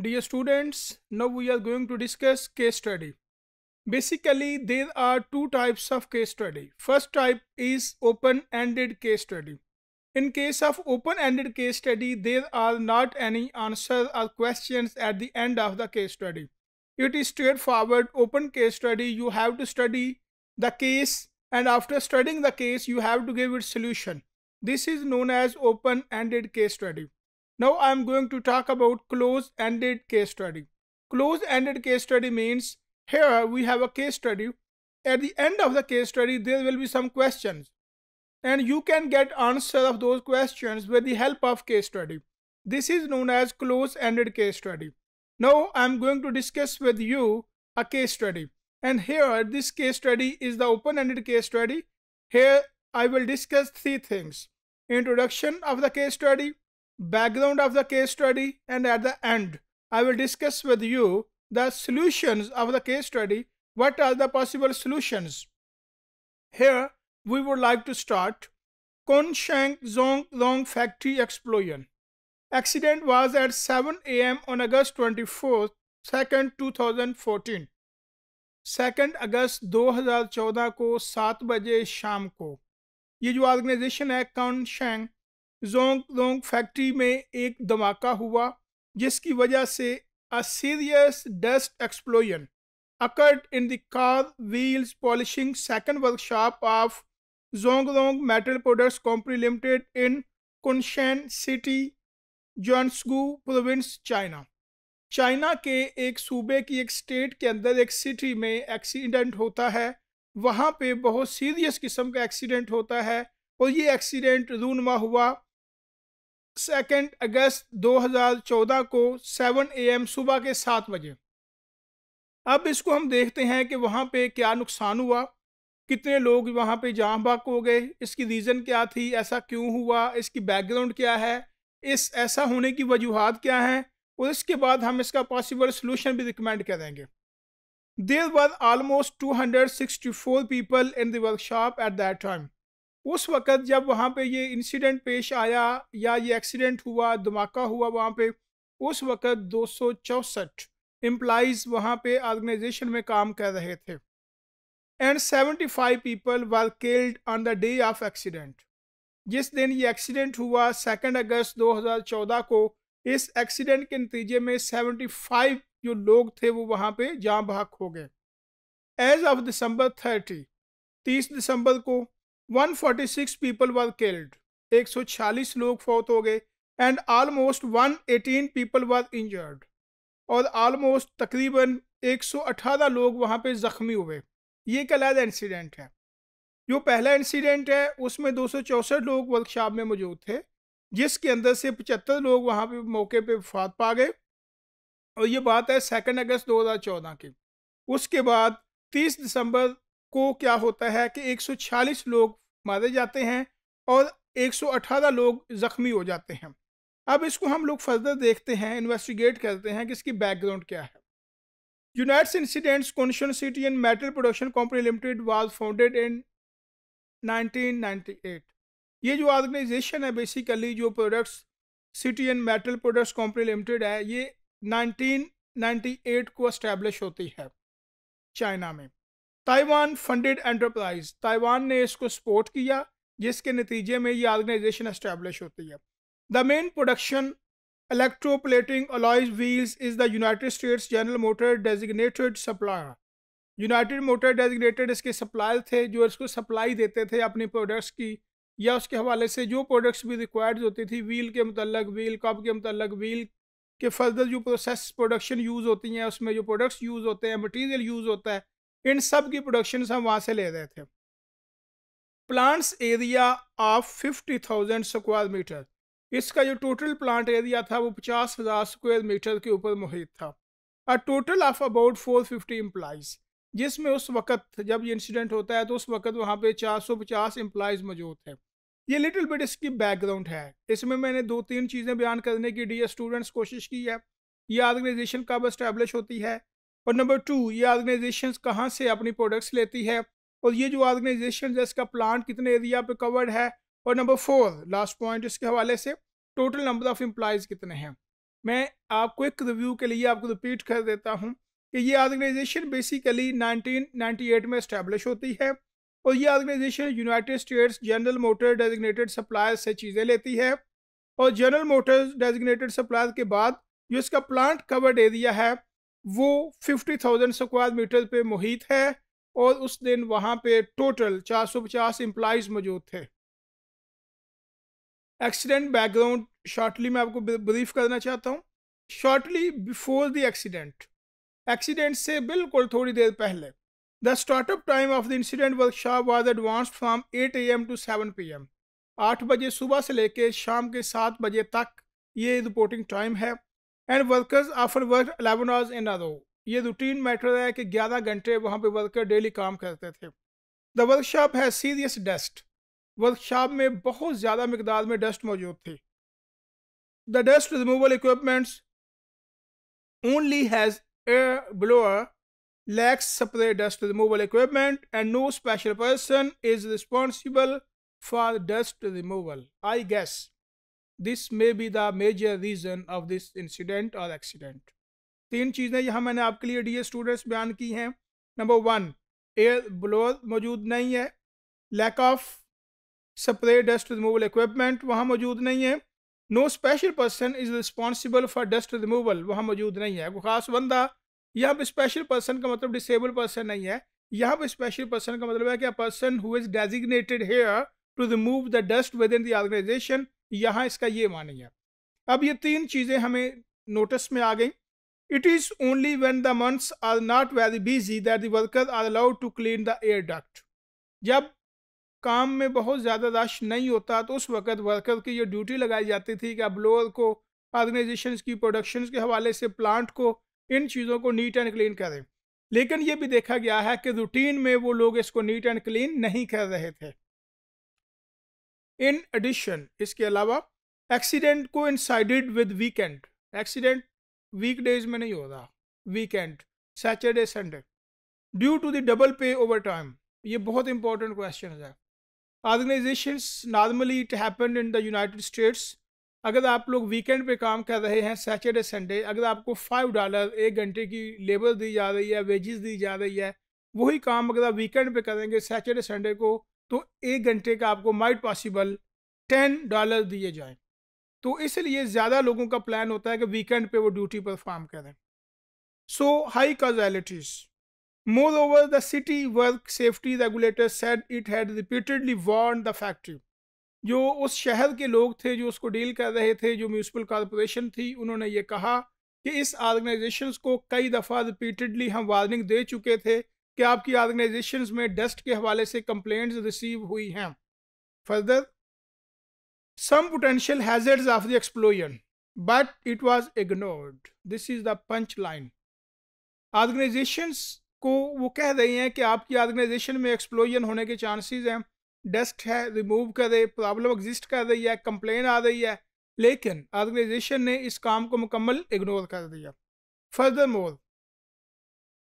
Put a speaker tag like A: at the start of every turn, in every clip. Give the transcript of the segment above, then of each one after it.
A: Dear students, now we are going to discuss case study. Basically, there are two types of case study. First type is open-ended case study. In case of open-ended case study, there are not any answers or questions at the end of the case study. It is straightforward open case study. You have to study the case and after studying the case, you have to give its solution. This is known as open-ended case study. Now I am going to talk about closed ended case study. closed ended case study means here we have a case study. At the end of the case study, there will be some questions. And you can get answer of those questions with the help of case study. This is known as closed ended case study. Now I am going to discuss with you a case study. And here this case study is the open-ended case study. Here I will discuss three things. Introduction of the case study, background of the case study and at the end I will discuss with you the solutions of the case study. What are the possible solutions? Here we would like to start Konshang Zhongrong factory explosion. Accident was at 7 a.m. on August twenty-fourth, 2nd 2014. 2nd अगस्त 2014 को 7 बजे शाम को ये जो organization है कॉन्शैंग Jong लोंग factory में एक धमाका हुआ जिसकी वजह से a serious dust explosion occurred in the wheels polishing second workshop of Zhong Long metal products company limited in Kunshan city Jiangsu province China China के एक सूबे की एक स्टेट के अंदर एक सिटी में एक्सीडेंट होता है वहाँ पे बहुत सीरियस किस्म का एक्सीडेंट होता है और ये एक्सीडेंट रूनमा हुआ सेकेंड अगस्त 2014 को 7 एम सुबह के सात बजे अब इसको हम देखते हैं कि वहाँ पे क्या नुकसान हुआ कितने लोग वहाँ पे जाम बाक हो गए इसकी रीज़न क्या थी ऐसा क्यों हुआ इसकी बैकग्राउंड क्या है इस ऐसा होने की वजूहत क्या हैं और इसके बाद हम इसका पॉसिबल सोल्यूशन भी रिकमेंड करेंगे there were almost two hundred sixty four people in the workshop at that time उस वक़्त जब वहाँ पे ये इंसिडेंट पेश आया या ये एक्सीडेंट हुआ धमाका हुआ वहाँ पे उस वक़्त दो सौ चौंसठ एम्प्लाइज वहाँ पे ऑर्गेनाइजेशन में काम कर रहे थे and seventy five people were killed on the day of accident जिस दिन ये एक्सीडेंट हुआ सेकेंड अगस्त 2014 को इस एक्सीडेंट के नतीजे में 75 जो लोग थे वो वहाँ पे जाँ बहक हो गए एज ऑफ दिसंबर 30 30 दिसंबर को 146 पीपल वर किल्ड छियालीस लोग फौत हो गए and almost 118 people were injured और आलमोस्ट तकरीबन 118 लोग वहाँ पे ज़ख्मी हुए ये एक अलग इंसिडेंट है जो पहला इंसिडेंट है उसमें दो लोग वर्कशॉप में मौजूद थे जिसके अंदर से पचहत्तर लोग वहाँ पर मौके पर फात पा गए और ये बात है सेकेंड अगस्त दो हज़ार चौदह की उसके बाद तीस दिसंबर को क्या होता है कि एक सौ छियालीस लोग मारे जाते हैं और 118 लोग ज़ख्मी हो जाते हैं अब इसको हम लोग फर्दर देखते हैं इन्वेस्टिगेट करते हैं कि इसकी बैकग्राउंड क्या है unites incidents city and metal production company limited was founded in 1998 ये जो ऑर्गेनाइजेशन है बेसिकली जो products city and metal products company limited है ये 1998 को इस्टेब्लिश होती है चाइना में ताइवान फंडेड एंटरप्राइज ताइवान ने इसको सपोर्ट किया जिसके नतीजे में ये ऑर्गेनाइजेशन इस्टेब्लिश होती है the main production electroplating alloys wheels is the United States General Motor designated supplier United Motor designated इसके सप्लायर थे जो इसको सप्लाई देते थे अपनी प्रोडक्ट्स की या उसके हवाले से जो प्रोडक्ट्स भी रिक्वायर्ड होती थी व्हील के मतलब व्हील कप के मतलब व्हील के फर्दर जो प्रोसेस प्रोडक्शन यूज़ होती हैं उसमें जो प्रोडक्ट्स यूज़ होते हैं मटीरियल यूज़ होता है इन सब की प्रोडक्शन हम वहाँ से ले रहे थे plants area of fifty thousand square metre इसका जो टोटल प्लांट एरिया था वो पचास हज़ार स्क्वायर मीटर के ऊपर मुहित था और total of about four fifty employees जिसमें उस वक्त जब ये इंसिडेंट होता है तो उस वक्त वहाँ पे 450 एम्प्लॉज मौजूद थे ये लिटिल बिट इसकी बैकग्राउंड है इसमें मैंने दो तीन चीज़ें बयान करने की डी स्टूडेंट्स कोशिश की है ये ऑर्गेनाइजेशन कब इस्टेब्लिश होती है और नंबर टू ये ऑर्गेनाइजेशन कहाँ से अपनी प्रोडक्ट्स लेती है और ये जो ऑर्गेनाइजेशन है इसका प्लांट कितने एरिया पे कवर्ड है और नंबर फोर लास्ट पॉइंट इसके हवाले से टोटल नंबर ऑफ़ एम्प्लॉज़ कितने हैं मैं आपको एक रिव्यू के लिए आपको रिपीट कर देता हूँ कि ये ऑर्गेनाइजेशन बेसिकली 1998 में इस्टेब्लिश होती है और ये organization United States General Motor designated supplier से चीज़ें लेती है और जनरल मोटर्स डेजिग्नेटेड सप्लायर के बाद जो इसका प्लांट कवर्ड एरिया है वो 50,000 स्क्वायर मीटर पे मुहित है और उस दिन वहाँ पे टोटल 450 एम्प्लाइज मौजूद थे एक्सीडेंट बैकग्राउंड शॉर्टली मैं आपको ब्रीफ करना चाहता हूँ shortly before the accident accident से बिल्कुल थोड़ी देर पहले the startup time of the incident workshop was advanced from 8 am to 7 am आठ बजे सुबह से लेकर शाम के सात बजे तक ये रिपोर्टिंग टाइम है and workers after work eleven hours in a row ये रूटीन मैटर है कि ग्यारह घंटे वहाँ पे वर्कर डेली काम करते थे द वर्कशॉप है सीरियस डस्ट वर्कशॉप में बहुत ज़्यादा मकदार में डस्ट मौजूद थी the dust removal equipments only has air blower lacks spray dust removal equipment and no special person is responsible for dust removal I guessed this may be the major reason of this incident और accident तीन चीज़ें यहाँ मैंने आपके लिए D students बयान की हैं नंबर वन एयर ब्लोअर मौजूद नहीं है lack of spray dust removal equipment वहाँ मौजूद नहीं है no special person is responsible for dust removal वहाँ मौजूद नहीं है कोई खास बंदा यहाँ पर स्पेशल पर्सन का मतलब डिसेबल पर्सन नहीं है यहाँ पर स्पेशल पर्सन का मतलब है कि person who is designated here to remove the dust within the organization यहाँ इसका ये मानेंगे अब ये तीन चीज़ें हमें नोटिस में आ गई it is only when the months are not very busy that the worker are allowed to clean the air duct जब काम में बहुत ज़्यादा रश नहीं होता तो उस वक़्त वर्कर की ये ड्यूटी लगाई जाती थी कि लोअर को ऑर्गेनाइजेशन की प्रोडक्शन के हवाले से प्लांट को इन चीज़ों को नीट एंड क्लीन करें लेकिन ये भी देखा गया है कि रूटीन में वो लोग इसको नीट एंड क्लीन नहीं कर रहे थे इन एडिशन इसके अलावा एक्सीडेंट को coincided with weekend accident weekdays में नहीं होता weekend Saturday Sunday due to the double pay overtime ये बहुत इंपॉर्टेंट क्वेश्चन है organization normally it happen in the United States अगर आप लोग वीकेंड पे काम कर रहे हैं सैटरडे संडे अगर आपको फाइव डॉलर एक घंटे की लेबर दी जा रही है वेजेस दी जा रही है वही काम अगर आप वीकेंड पे करेंगे सैटरडे संडे को तो एक घंटे का आपको माइट पॉसिबल टेन डॉलर दिए जाएं तो इसलिए ज़्यादा लोगों का प्लान होता है कि वीकेंड पे वो ड्यूटी परफॉर्म करें so high casualties moreover the city work safety regulator said it had repeatedly warned the factory जो उस शहर के लोग थे जो उसको डील कर रहे थे जो म्यूनसिपल कॉरपोरेशन थी उन्होंने ये कहा कि इस ऑर्गेनाइजेशन को कई दफ़ा रिपीटेडली हम वार्निंग दे चुके थे कि आपकी ऑर्गेनाइजेशन में डस्ट के हवाले से कंप्लेंट्स रिसीव हुई हैं further some potential hazards of the explosion but it was ignored this is the punch line organizations को वो कह रही हैं कि आपकी ऑर्गेनाइजेशन में एक्सप्लोजन होने के चांसेस हैं डस्ट है रिमूव करे प्रॉब्लम एग्जिस्ट कर रही है कंप्लेन आ रही है लेकिन ऑर्गेनाइजेशन ने इस काम को मुकम्मल इग्नोर कर दिया furthermore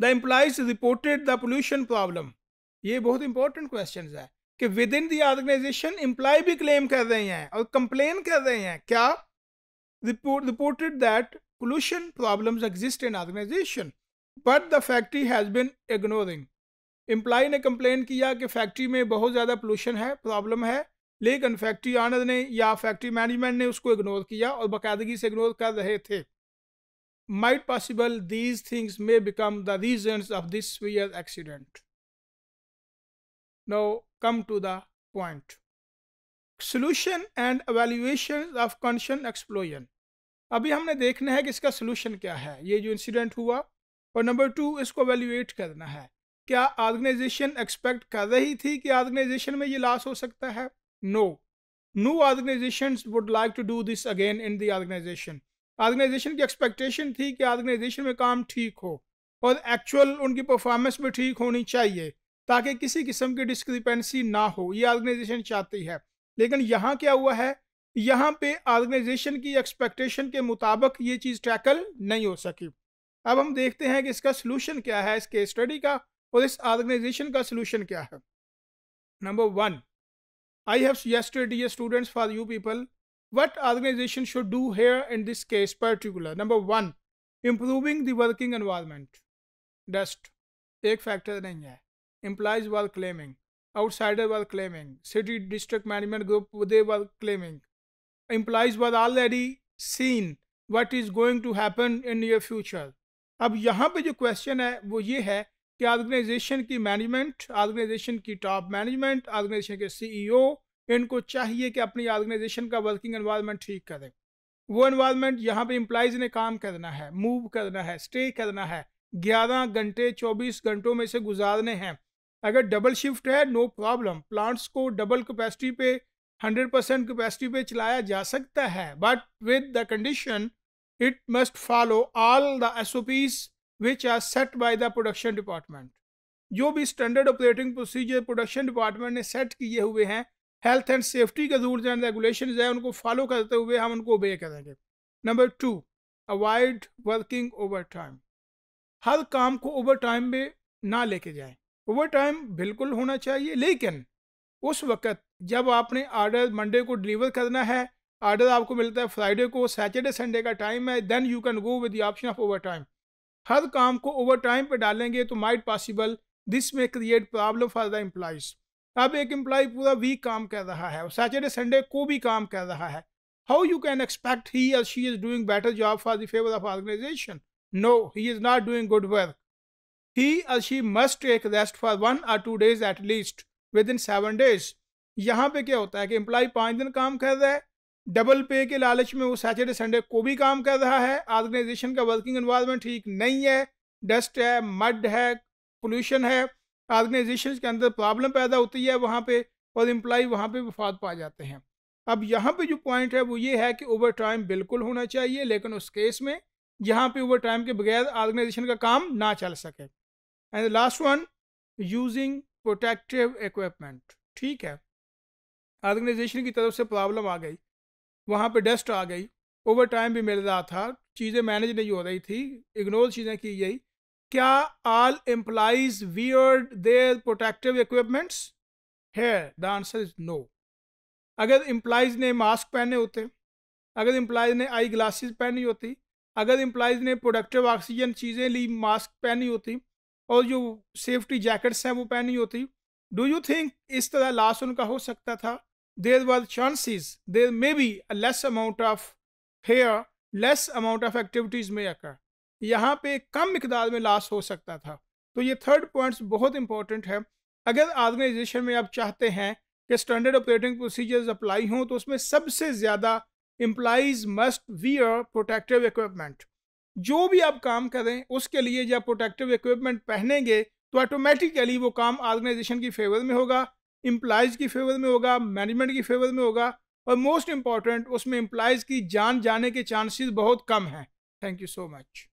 A: the employees reported the pollution problem ये बहुत इंपॉर्टेंट क्वेश्चन है कि within the organization employee भी क्लेम कर रहे हैं और कंप्लेन कर रहे हैं क्या reported that pollution problem exist in organization but the factory has been ignoring employee ने कंप्लेन किया कि फैक्ट्री में बहुत ज़्यादा पोल्यूशन है प्रॉब्लम है लेकिन फैक्ट्री ऑनर ने या फैक्ट्री मैनेजमेंट ने उसको इग्नोर किया और बाकायदगी से इग्नोर कर रहे थे might possible these things may become the reasons of this severe accident. Now come to the point. Solution and evaluation of concern explosion. अभी हमने देखना है कि इसका सोल्यूशन क्या है ये जो इंसिडेंट हुआ और नंबर टू इसको वैल्यूएट करना है क्या ऑर्गेनाइजेशन एक्सपेक्ट कर रही थी कि ऑर्गेनाइजेशन में ये लॉस हो सकता है no no organization would like to do this again in the organization organization की एक्सपेक्टेशन थी कि ऑर्गेनाइजेशन में काम ठीक हो और एक्चुअल उनकी परफॉर्मेंस भी ठीक होनी चाहिए ताकि किसी किस्म की डिस्क्रिपेंसी ना हो ये ऑर्गेनाइजेशन चाहती है लेकिन यहाँ क्या हुआ है यहाँ पे ऑर्गेनाइजेशन की एक्सपेक्टेशन के मुताबिक ये चीज़ टैकल नहीं हो सकी अब हम देखते हैं कि इसका सलूशन क्या है इसके स्टडी का और इस ऑर्गेनाइजेशन का सलूशन क्या है number one I have the ये students for you people What organization should do here in this case particular? Number one, improving the working environment. Dust एक फैक्टर नहीं है employees were claiming outsider were claiming city district management group they were claiming employees were already seen what is going to happen in your future अब यहाँ पे जो question है वो ये है कि ऑर्गेनाइजेशन की मैनेजमेंट ऑर्गेनाइजेशन की टॉप मैनेजमेंट ऑर्गेनाइजेशन के सीईओ इनको चाहिए कि अपनी ऑर्गेनाइजेशन का वर्किंग एनवायरनमेंट ठीक करें वो एनवायरनमेंट यहाँ पे इम्प्लाइज ने काम करना है मूव करना है स्टे करना है ग्यारह घंटे चौबीस घंटों में से गुजारने हैं अगर डबल शिफ्ट है नो प्रॉब्लम प्लांट्स को डबल कैपेसिटी पे हंड्रेड परसेंट कैपेसिटी पे चलाया जा सकता है but with the condition it must follow all the S O Ps which are set by the production department जो भी standard operating procedure production department ने सेट किए हुए हैं हेल्थ एंड सेफ्टी के रूल्स एंड रेगुलेशन है उनको follow करते हुए हम उनको ओबे करेंगे number two avoid working overtime हर काम को ओवर टाइम में ना लेके जाएं ओवर टाइम बिल्कुल होना चाहिए लेकिन उस वक्त जब आपने आर्डर मंडे को डिलीवर करना है आर्डर आपको मिलता है फ्राइडे को सैटरडे संडे का टाइम है then you can go with the option of overtime हर काम को ओवर टाइम पर डालेंगे तो माइट पॉसिबल दिस में create problem for the employees अब एक एम्प्लॉय पूरा वीक काम कर रहा है और सैटरडे संडे को भी काम कर रहा है how you can expect he और she is doing better job for the favour of organization no he is not doing good work he और she must take rest for one और two days at least within seven days यहाँ पे क्या होता है कि employ पाँच दिन काम कर रहा है डबल पे के लालच में वो सैटरडे संडे को भी काम कर रहा है ऑर्गेनाइजेशन का वर्किंग इन्वायरमेंट ठीक नहीं है डस्ट है मड है पोल्यूशन है ऑर्गेनाइजेशन के अंदर प्रॉब्लम पैदा होती है वहाँ पर और इम्प्लाई वहाँ पर वफात पा जाते हैं अब यहाँ पर जो पॉइंट है वो ये है कि ओवर टाइम बिल्कुल होना चाहिए लेकिन उस केस में यहाँ पर ओवर टाइम के बगैर ऑर्गेनाइजेशन का काम ना चल सके and last one using protective equipment ठीक है ऑर्गेनाइजेशन की तरफ से प्रॉब्लम आ गई वहाँ पे डस्ट आ गई ओवर टाइम भी मिल रहा था चीज़ें मैनेज नहीं हो रही थी इग्नोर चीज़ें की गई क्या all employees weird their protective equipments है द आंसर इज नो अगर एम्प्लाइज ने मास्क पहने होते अगर एम्प्लाइज ने आई ग्लासेस पहनी होती अगर एम्प्लाइज ने प्रोडक्टिव ऑक्सीजन चीज़ें ली मास्क पहनी होती और जो सेफ्टी जैकेट्स हैं वो पहनी होती डू यू थिंक इस तरह लॉस उनका हो सकता था there were chances there may be less amount of here less amount of activities में अकर यहाँ पे कम मकदार में लॉस हो सकता था तो ये थर्ड पॉइंट्स बहुत इंपॉर्टेंट है अगर ऑर्गेनाइजेशन में आप चाहते हैं कि स्टैंडर्ड ऑपरेटिंग प्रोसीजर्स अप्लाई हों तो उसमें सबसे ज़्यादा employees must wear protective equipment जो भी आप काम करें उसके लिए जब प्रोटेक्टिव इक्विपमेंट पहनेंगे तो ऑटोमेटिकली वो काम ऑर्गेनाइजेशन की फेवर में होगा एम्प्लाइज की फेवर में होगा मैनेजमेंट की फेवर में होगा और मोस्ट इम्पॉर्टेंट उसमें एम्प्लाइज की जान जाने के चांसेस बहुत कम हैं थैंक यू सो मच